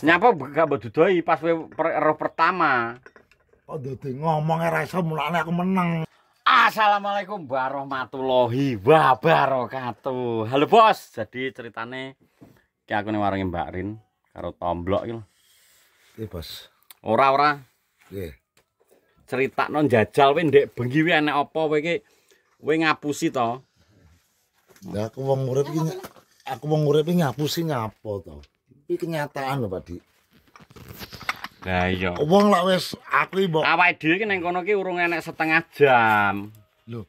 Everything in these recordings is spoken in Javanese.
Nyapa gak mbedudoi pas roh pertama. oh dadi ngomongnya ora mulai mulane aku menang Assalamualaikum warahmatullahi wabarakatuh. Halo bos, jadi ceritane kayak aku nih warunge Mbak Rin karo Tomblok iki Iya, Bos. Ora ora. cerita non jajal kowe ndek bengi kuwi enek apa kowe iki ngapusi tau ya aku mau urip aku mau urip ngapusi nyapo tau iki kenyataan lho Pak Dik. Lah iya. Wong lak wis aku mbok awake dhewe ki nang kono ki urung enek setengah jam. Lho.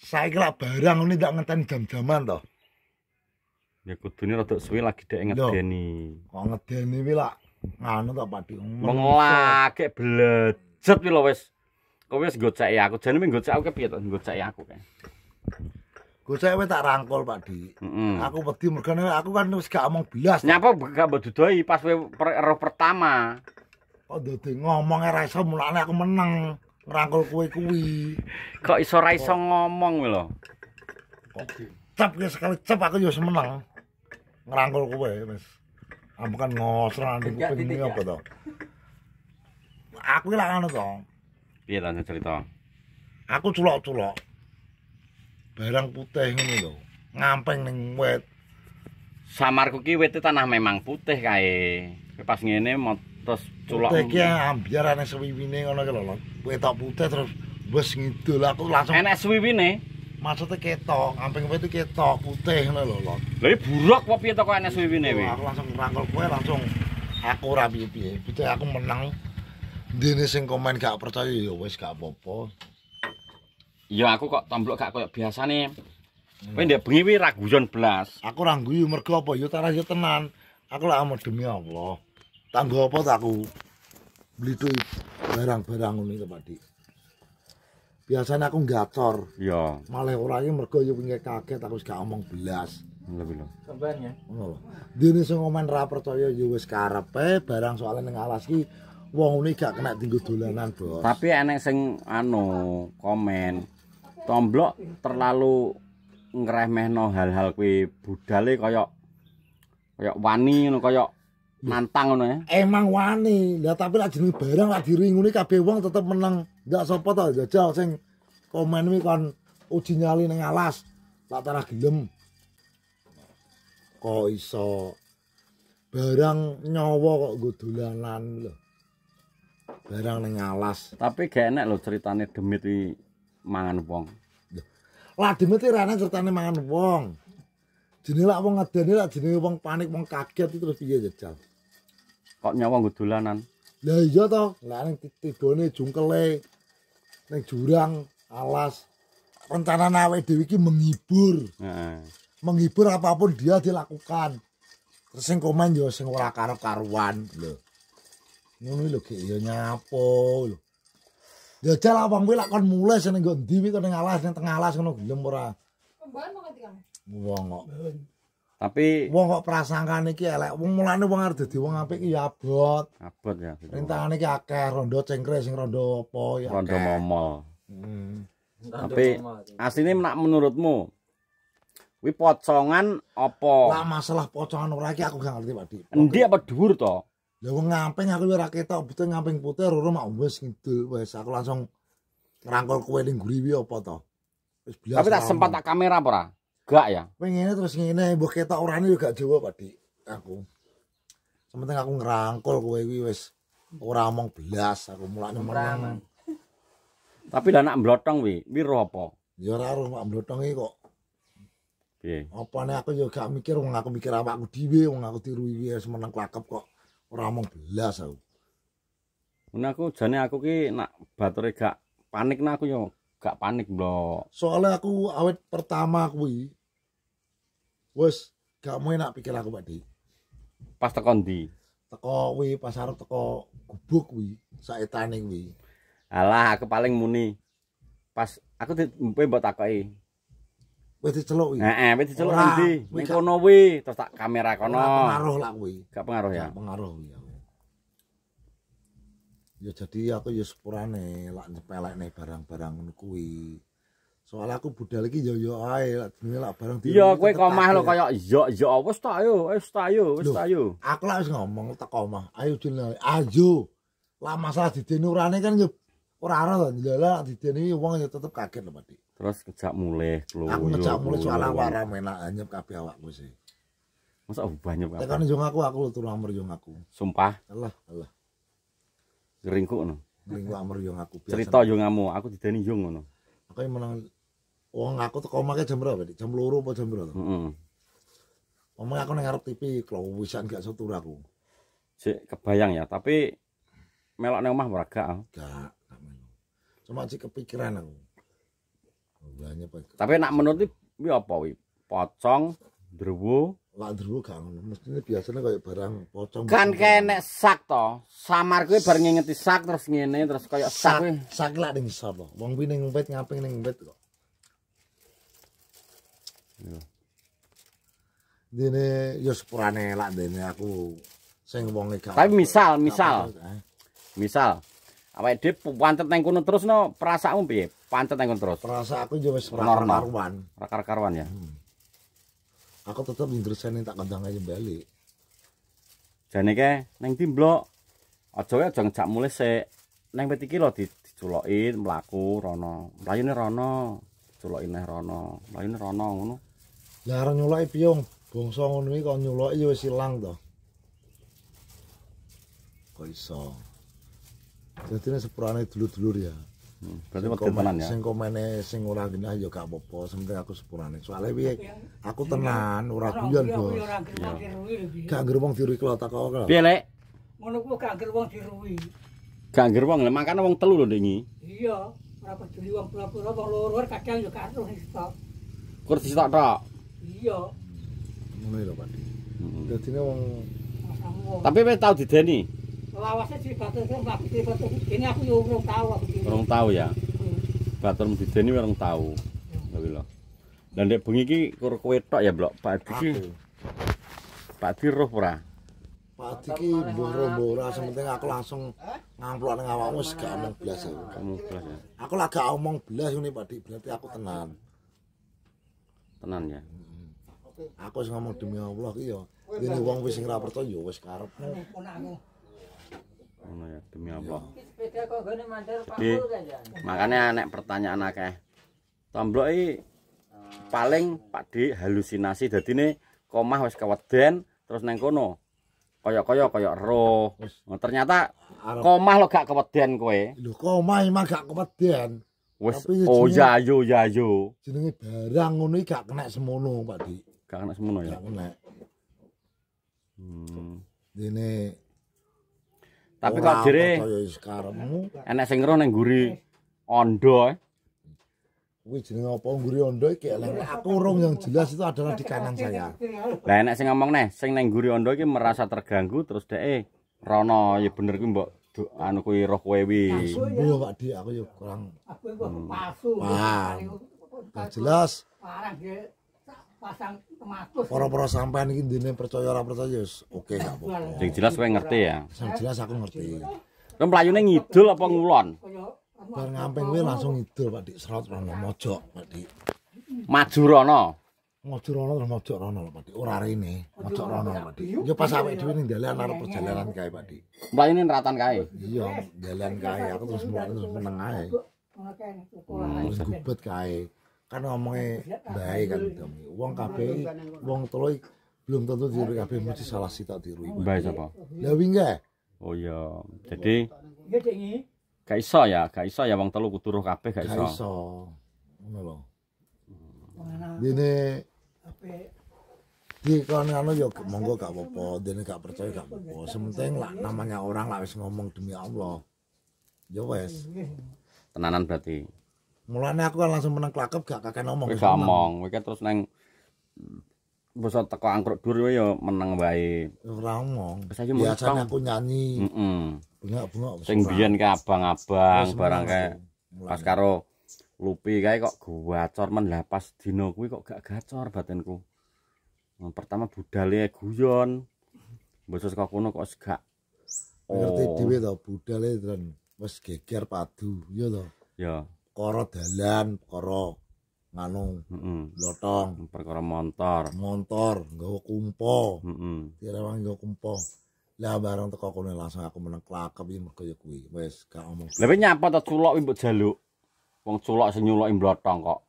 Saiki lak barang ngene ndak ngenteni jam-jaman to. Ya kudune rada suwi lagi dek ngedeni. Kok ngedeni iki lak ngono to Pak Dik. Di. Mengelak blejet iki lho wis. Kowe wis goceki aku, jane mung goceki aku kepiye to, goceki aku kae. Gosok wis tak rangkul, Pak Di. Aku wedi mergane aku kan wis gak omong bias Nyapa gak mbedudoi pas roh pertama. Kok ngomong e ra iso mulane aku menang ngrangkul kowe kuwi. Kok iso ra iso ngomong lho. Kok cep ge sekali cep aku yo menang ngrangkul kowe wis. Ampun ngosro nang to? Aku ki lak ngono to. Piye lanjut cerita? Aku culok-culok. barang putih ngono lho. Ngampeng ning wit. Samarku ki wit tanah memang putih kae. Pas ngene motos culok. Putih ki ambiar ana suwiwine ngono ki lho. Wetok putih terus wis ngidul aku langsung. Enek suwiwine. Maksudnya ketok, ngamping kue itu ketok, putih ini lho lho. Lho buruk kok pia toko ini suwi ini? Aku langsung merangkul kue, langsung aku rapi pia. Putih aku menang. Dini sing komen gak percaya, ya wes gak apa-apa. ya aku kok tomblok gak koyo biasane. Hmm. Kau ndek bengi kuwi ragu jon Aku ragu, yuk mergo apa yuk ya taras yuk ya tenan. Aku lah amat demi Allah. Tanggo apa tak aku Beli barang-barang ini to, Biasanya aku gator. Iya. Malah orang ini mergo yuk punya kaget aku ngomong omong belas. Alhamdulillah. bilang. ya. Oh. ini semua main omen rapper percaya ya barang soalnya neng alas ki wong ini gak kena tinggal dolanan, Bos. Tapi enek sing anu komen tomblok terlalu no hal-hal kue budale koyok, koyok wani ngono kaya nantang ngono ya. Emang wani. ya tapi lagi jeneng barang lagi lak diringuni kabeh wong tetep menang. Ndak sapa ta jajal sing komen kuwi kon uji nyali ning alas. Lak tanah gelem. Kok iso barang nyawa kok nggo dolanan lho. Barang ning alas. Tapi gak enak lho ceritane demit iki mangan wong. Lah dimete ra nang certane mangan wong. Jenenge lak wong ngadene lak jenenge wong panik wong kaget terus piye jajal. Kok nyawa nggo dolanan. Lah iya to, lah nang tibone jungkele nang jurang alas rencana awake dhewe iki menghibur. Heeh. Menghibur apapun dia dilakukan. Terus sing komen yo sing ora karep karuan lho. Ngono lho gek yo nyapo lho. Ya dalah wong kuwi lak kon mulih seneng nggo ndi kuwi ning alas ning tengah alas ngono gelem ora. Pemban mau ketikane. Wong kok. Tapi wong kok prasangkane iki elek. Wong mulane wong arep dadi wong apik ya abot. Abot ya. Rintangane iki akeh rondo cengkre sing rondo apa ya. Rondo momol. Hmm. Tapi asline nek menurutmu kuwi pocongan apa? Lah masalah pocongan ora iki aku gak ngerti, Pak Di. Endi apa dhuwur to? Lha wong ngamping aku ora ketok, butuh ngamping putih ora mak wis ngidul wis aku langsung ngrangkul kowe ning guri wi apa to. Wis biasa. Tapi tak sempat tak kamera apa ora? Gak ya. Pengen terus ngene mbok ketok ora juga gak jawab Pak Aku. Sementing aku ngerangkul kowe iki wis ora omong blas aku mulai nemenan. Tapi lah nak mblotong wi, wi ro apa? Ya ora ro mak iki kok. Piye? Apa nek aku yo gak mikir wong aku mikir awakku dhewe wong aku tiru iki wis meneng kok. ora mung blas aku. Mun aku jane aku ki nak batere gak panik nak aku yo gak panik blok. Soale aku awet pertama kuwi wis gak mau enak pikir aku Pakdi. Pas teko ndi? Teko kuwi pas arep teko gubuk kuwi saetane kuwi. Alah aku paling muni pas aku mbok takoki Wedi celuk iki. Heeh, wedi celuk endi? Ning kono wi, terus tak kamera kono. Ora pengaruh lak kuwi. Enggak pengaruh ya. Pengaruh ya. Ya jadi aku ya sepurane lak nyepelekne barang-barang ngono kuwi. Soal aku budal iki ya ya ae lak jenenge lak barang di. Ya kowe komah lho koyo ya ya wis tak ayo, wis tak ayo, wis tak ayo. Aku lak wis ngomong tak omah. Ayo jenenge ayo. Lah masalah di dene urane kan ya Orang ora lah, di sini uang ya tetep kaget loh mati Terus kejak mulai. kluyu. Aku kejak mulai soal awak menak anyep kabeh awakmu sih. Masa banyak ya apa? Tekan jong aku aku turun amr jong aku. Sumpah. Allah, Allah. Geringku no. Geringku amr jong aku biasa. Cerita jong kamu aku di sini jong no. Aku yang menang Uang aku tuh kau makai jam berapa? Jam luru apa jam berapa? Heeh. Omong aku nang TV, kalau bisa nggak satu aku. Sik kebayang ya, tapi melok nengah meragak. Gak. Ah. Cuma sih kepikiran aku. Banyak Tapi nak menurut iki apa wih Pocong, druwo. Lak druwo mesti ngono. biasanya kayak barang pocong. Kan kene sak to. Samar kuwi bar ngingeti sak terus ngene terus kayak sak Sak lah ding sapa? Wong kuwi ning wit ngaping ning kok. Ya. Dene ya sepurane lak dene aku sing wonge gak. Tapi misal, misal. Eh. Misal awake dhewe pancet nang kono terus no perasaanmu piye? Pancet nang kono terus. Perasaanku yo wis karuan. Rakar karuan ya. Hmm. Aku tetep ndreseni tak kandang aja balik. Jane ke ning timblok. Aja wae aja ngejak mulih sik. Ning wit iki lho diculoki mlaku rono. Mlayune rono, diculoki neh rono. Mlayune rono ngono. Lah arep nyuloki piyung. Bangsa ngono iki kok nyuloki ya wis ilang to. Kok iso? Jadi ini sepurane dulu-dulu ya. Hmm, berarti sing komene sing ora genah ya gak apa-apa, sing aku sepurane. Soale piye? Aku tenan, ora guyon, Bos. Gak anggere wong diruwi kula tak kok. Piye, Lek? Ngono kuwi gak anggere wong diruwi. Gak anggere wong, lek makane wong telu lho ndek Iya, ora peduli wong pura-pura wong loro kadang ya gak anggere stop. Kursi tok tak? Iya. Ngono lho, Pak. Hmm. Dadi wong Tapi wis tau dideni. Heeh. Rong tahu ya. Hmm. Batur mudideni rong tahu. Hmm. Lha lho. Lah nek bengi iki kur kowe tok ya, Blok. Pak Adi. Pak Adi roh ora? Pak Adi ki boro-boro aku langsung ngamplok nang awakmu wis gak ono blas. Kamu blas ya. Aku lagi gak omong blas ngene Pak Adi, berarti aku tenan. Tenan ya. Aku wis ngomong demi Allah ki ya. Ini uang wis ngerapertoh, ya wis karep. Nah, ngono ya demi Allah jadi iya. kan, makanya nek pertanyaan akeh tomblok paling Pak di halusinasi dadine komah wis keweden terus neng kono kaya-kaya kaya roh oh, ternyata komah lo gak keweden kowe lho komah emang gak keweden wis oh yayo yayo ya, ya. jenenge barang ngono iki gak kena semono Pak di, gak kena semono ya gak kena hmm dene Tapi kok jere? Enak sing ngro nang nguri ondo. Eh. Kuwi jenenge apa nguri ondo iki? Aku urung yang jelas itu adalah di kanan saya. Lah enak sing ngomong neh, sing nang nguri ondo iki merasa terganggu terus dek e rono ya bener kuwi mbok anu kuwi roh kowe wi. Ya Pak Dik, aku ya kurang. Aku kok hmm. palsu. Wah. Jelas. Parah pasang kematus. Poro-poro sampean iki ndine percaya ora percaya wis oke okay, apa. Sing jelas kowe ngerti ya. Sing jelas aku ngerti. Kowe mlayune ngidul apa ngulon? Bar ngamping kowe langsung ngidul Pak Dik serot rono mojok Pak Dik. Maju rono. Maju rono terus mojok rono Pak Dik. Ora rene, mojok rono Pak Dik. Yo pas awake dhewe ning dalan arep perjalanan kae Pak Dik. ini neratan kae. Iya, jalan kae aku terus mlayune terus meneng ae. Ngono kae, gubet kae. kan omongnya baik kan demi uang kafe uang teloi belum tentu tiru kafe mesti salah sih tak tiru baik apa lebih enggak oh iya jadi gak iso ya gak iso ya uang telu kuturuh kafe gak iso gak iso mana lo ini di kan kan ya monggo gak apa-apa dene gak percaya gak apa-apa sementing lah namanya orang lah wis ngomong demi Allah ya wes tenanan berarti mulanya aku langsung menang kelakap gak kakek ngomong gak ngomong mereka terus neng bisa teko angkruk dulu ya menang baik orang ngomong biasanya musikam. aku nyanyi mm bunga bunga sing bian ke abang abang barang kayak pas karo lupi kayak kok gua cor men lah pas dino kuwi kok gak gacor batinku pertama budalnya guyon bisa suka kuno kok segak oh. ngerti dewe tau budalnya itu kan geger padu iya tau iya perkara dalan, perkara nganu, mm lotong, perkara montor, montor, nggawa kumpo, mm -hmm. tirawang nggawa Lah barang teko kene langsung aku meneng klakep iki mergo kuwi. Wis gak omong. Lah ben nyapa ta culok mbok jaluk. Wong culok sing nyulok mblotong kok.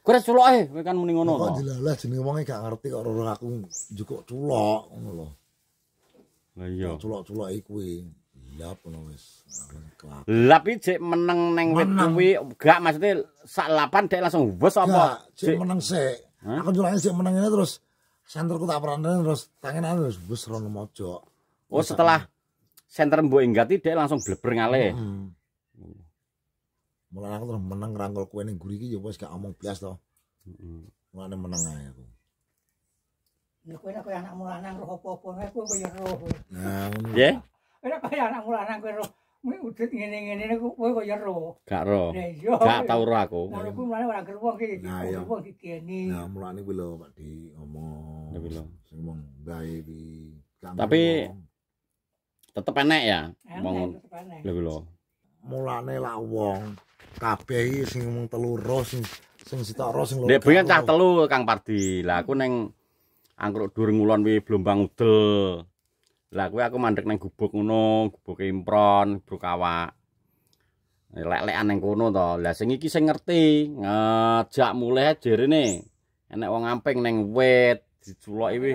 Kuwi culok e, kowe kan muni ngono to. Kok dilalah jenenge wong e, gak ngerti kok ora aku njukuk culok ngono lho. Lah iya. Culok-culok iki kuwi. lap ngono wis. Lapi cek meneng neng wit kuwi gak maksudnya sak lapan dek langsung wes apa? Cek meneng sik. Aku julange sik meneng ini terus senterku tak peranin terus tangan terus wes rono mojok. Oh setelah senter mbok enggati dek langsung bleber ngale. Heeh. Hmm. aku terus meneng rangkul kowe ning guri iki ya wis gak omong blas to. Heeh. Hmm. Mulane meneng ae aku. Ya kowe nek anakmu lanang roh apa-apa kowe ya roh. Nah, ngono. Enak kaya anak mulanan kowe roh. Udut ngene-ngene kowe kok ya roh. Gak roh. Gak tau roh aku. Lah aku mulane ora gerwo iki. Nah, ya mulane kuwi lho Pak Di ngomong. Ya lho. Sing wong Tapi tetep enek ya. Ngomong. Lho lho. Mulane lak wong kabeh iki sing ngomong telu roh sing sing sitok roh sing lho. Nek bengi cah telu Kang Pardi. Lah aku ning angkruk dur ngulon wi blombang udel. Lah kowe aku mandek nang gubuk ngono, gubuk impron, gubuk awak. Eh, lek-lekan nang kono to. Lah sing iki sing ngerti, ngajak mulih jerene. Enek wong ngamping nang wit, diculoki wi.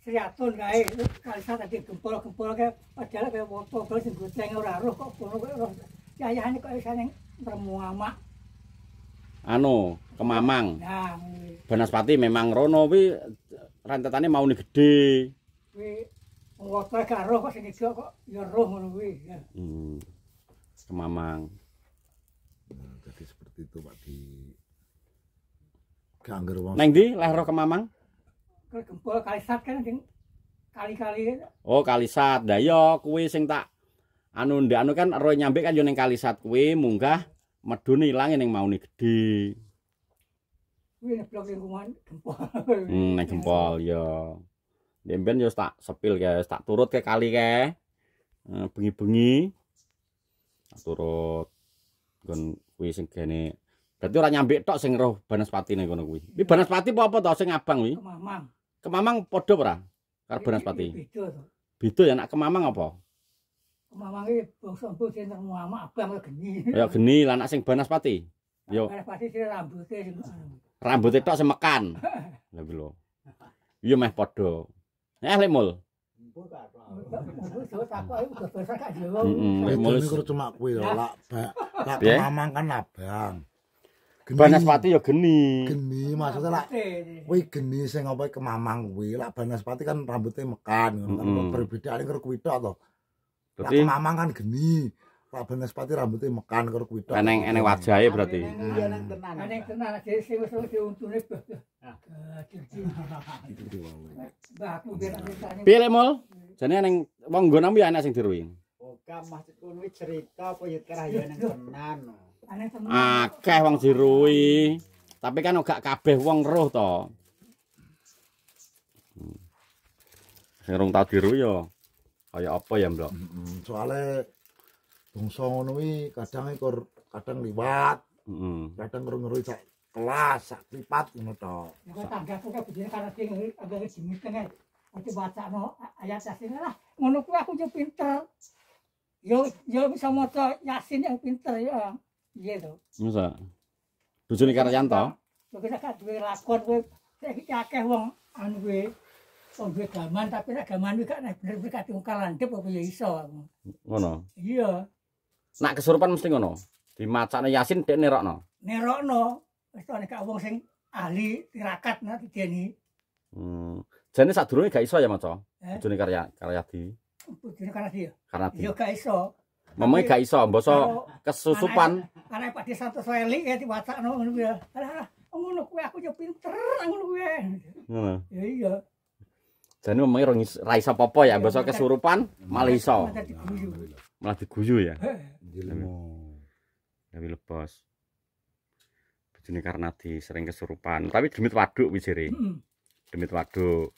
Sriatun kae, kali tadi gempol-gempol kae padahal kaya foto kok sing goceng ora roh kok kono kok. Ya ayahane kok remu ama Anu, kemamang. Ya. Banaspati memang rono wi rentetane mau ni gede. Ngotot gak roh kok sing ijo kok ya roh ngono kuwi ya. Hmm. Kemamang. Nah, jadi seperti itu Pak di Gangger wong. Neng ndi leh roh Kemamang? Ke gempol Kalisat kan sing kali-kali. Oh, Kalisat. Lah ya kuwi sing tak anu ndak anu kan roh nyampe kan yo kali saat kuwi munggah medune ilange ning maune gedhe. ngeblok blok lingkungan gempol. Hmm, ning gempol ya demben yo tak sepil guys tak turut ke kali ke eh, bengi-bengi tak turut gun kuwi sing gene berarti ora nyambek tok sing roh banaspati ning kono kuwi iki banaspati apa apa to sing abang kuwi kemamang kemamang padha ora karo banaspati beda to beda ya nak kemamang apa kemamang iki bangsa mbok sing kemamang abang geni ya geni lan nak sing banaspati yo banaspati sing rambuté sing tok semekan lha lho iya meh padha Eh lemul. Lemul kok cuma kuwi lho, lak bak. Lak mamang kan abang. Geni. Banaspati ya geni. Geni maksudnya lak woi geni sing apa kemamang kuwi. Lak Banaspati kan rambutnya mekan, kan beda karo kuwi tok to. Lak kemamang kan geni. Raben nek sepati rambuté e mekan karo kuwi tok. Neng ene wajahé berarti. Neng tenan. Neng tenan lagi sing wis diuntune. Nah, cilik. Pile mul. Jenenge neng wong nggonmu ya ana sing diruwi. Bokah masjid kono cerita apa ya kerah ya neng tenan. Akeh wong diruwi. Tapi kan gak kabeh wong roh to. Hmm. Sing rung tadi yo. ya. Kaya apa ya, Mbok? Soalnya bangsa ngono kuwi kadang ekor kadang liwat. Mm. Kadang ngeru-ngeru sak kelas sak pripat ngono to. tangga aku kok bedine karo sing agak jimit kan. Aku bacakno ayat yasin lah. Ngono kuwi aku yo pinter. Yo yo bisa maca yasin yang pinter ya. Iya to. Masa. Bojone karo Yanto. Bojone gak duwe lakon kowe saiki akeh wong anu kowe wong duwe gaman tapi nek gaman kuwi gak bener-bener katiungkalan dep apa ya iso. Ngono. Iya. nak kesurupan mesti ngono dimacane yasin dek nerakno? Nerakno, wis ana gak wong sing ahli tirakat nah dijeni hmm jane sadurunge gak iso ya maca eh? jane karya karya di jane karya di karena yo gak iso Mamai gak iso basa kesusupan. Arek Pak Desa Santo Soeli ya diwacakno ngono ya. Alah, oh, ngono kuwi aku yo pinter ngono kuwi. Ngono. Ya iya. Jadi memang orang rai sapa ya, besok kesurupan malah iso, malah diguyu ya. ilmu lepas, lebos karena Karnadi sering kesurupan tapi demit waduk wijere hmm. demit waduk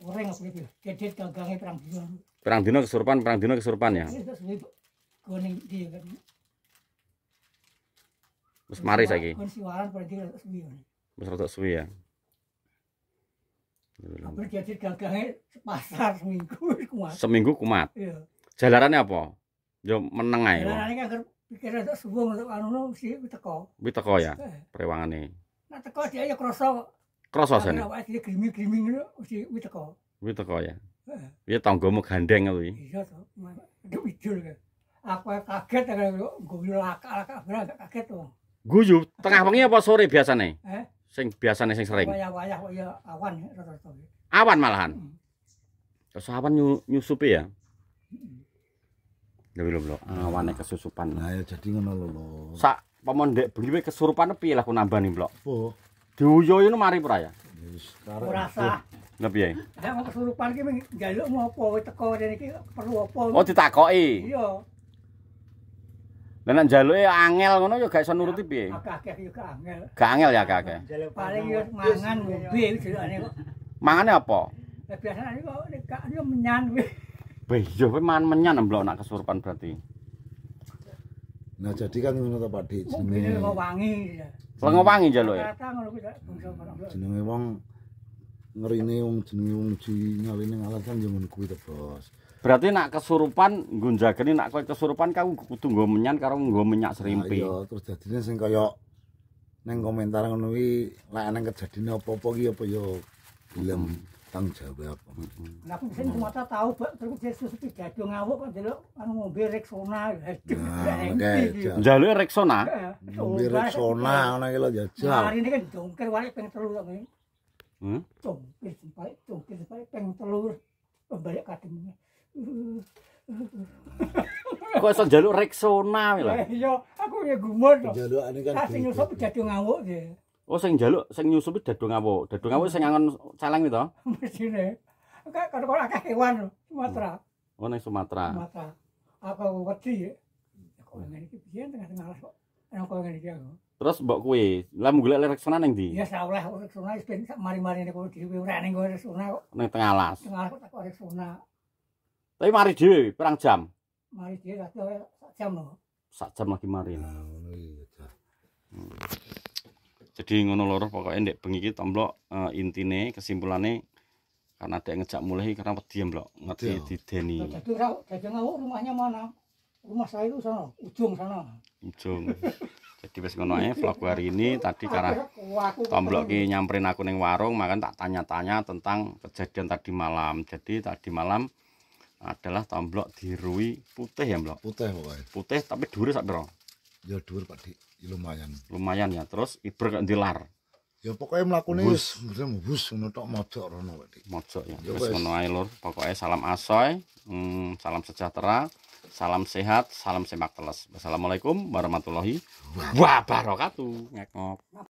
Orang sulit, kedet gagangnya perang dino. Perang dino kesurupan, perang dino kesurupan ya. Kuning dia kan. Terus mari saiki. Kon ya. ya? gagangnya pasar seminggu kumat. Seminggu kumat. Iya. Jalarannya apa? yo meneng ae. Lah nek anggar pikir sak subuh untuk anu si teko. Wis teko ya prewangane. Nek teko dia ya krasa krasa sen. Nek awake dhewe grimi-grimi ngono si wis teko. Wis teko ya. Iya tanggamu gandeng kuwi. Iya to. Aduh ijul Aku kaget karo guyu lakal kabeh kaget to. Guyu tengah wengi apa sore biasane? Eh? Sing biasane sing sering. Wayah-wayah kok ya awan rata-rata. Awan malahan. Hmm. Terus awan nyusupi ya. Hmm. gawe lho ah. ngawane kesusupan nah ya jadi ngono lho lho sak dek, bengi kesurupan piye lah aku nambani mlok po diuyu ini mari pura ya wis karep ora sah nepiye nek kesurupan ki njaluk mau teko rene iki perlu opo oh ditakoki iya Lah nek njaluke angel ngono ya gak iso nuruti piye? akeh yo gak angel. Gak angel ya akeh-akeh. paling yo mangan ngombe wis jelokane kok. Mangane apa? Ya biasane kok nek gak yo menyan wis. Wih, yo wis man menyan mblok nak kesurupan berarti. Nah, jadi kan ngono to Pak Dik jenenge. Lengo wangi. Lengo wangi Jenenge wong ngerine wong jenenge wong di nyaline kuwi to, Bos. Berarti nak kesurupan nggo jageni nak kowe kesurupan kau kudu menyan karo nggo menyak serimpi. Nah, iya, terus jadine sing kaya neng komentar ngono kuwi lek ana kejadian apa-apa ki apa yo gelem. tang jawab apa hmm, hmm. lha aku sing tau bak terus jesu sepi gado ngawuk kok ngombe reksona jalu reksona ngombe reksona ngono iki lho jajal hari ini dongker wae ping to hmm tong wis tong wis pai ping telu hmm? kademe kok iso jalu reksona lho eh, aku gumun to jalu kan sing iso ngawuk sih Oh sing njaluk sing nyusupi dadung awu. Dadung awu sing ngangon caleng itu. Mesine. kalau akeh kewan Sumatera. Oh ning Sumatera. Sumatera. Apa wedi ya? ya tengah-tengah kok. Terus mbok kue, lah mulai leksana ning di. Ya salah leksana wis ben mari-mari nek kowe dhewe ora ning kowe leksana kok. Ning tengah alas. Tengah alas Tapi mari di pirang jam? Mari dhewe sak jam loh. Sak jam lagi mari. Nah, jadi ngono loro pokoknya ndek bengi kita tomblok uh, eh, intine kesimpulannya karena ada ngejak mulai karena diam blok ngerti di, deni jadi rau jadi ngawur rumahnya mana rumah saya itu sana ujung sana ujung jadi pas ngono vlog hari ini tadi karena tomblok ki nyamperin aku neng warung makan tak tanya-tanya tentang kejadian tadi malam jadi tadi malam adalah tomblok dirui putih ya blok putih pokoknya putih tapi duri sak bro ya duri pak lumayan lumayan ya terus kan dilar ya pokoknya melakukan bus bus bus ngono tok mojok rono mojok ya terus menuai lor lur pokoknya salam asoy hmm, salam sejahtera salam sehat salam semak teles wassalamualaikum warahmatullahi wabarakatuh ngekop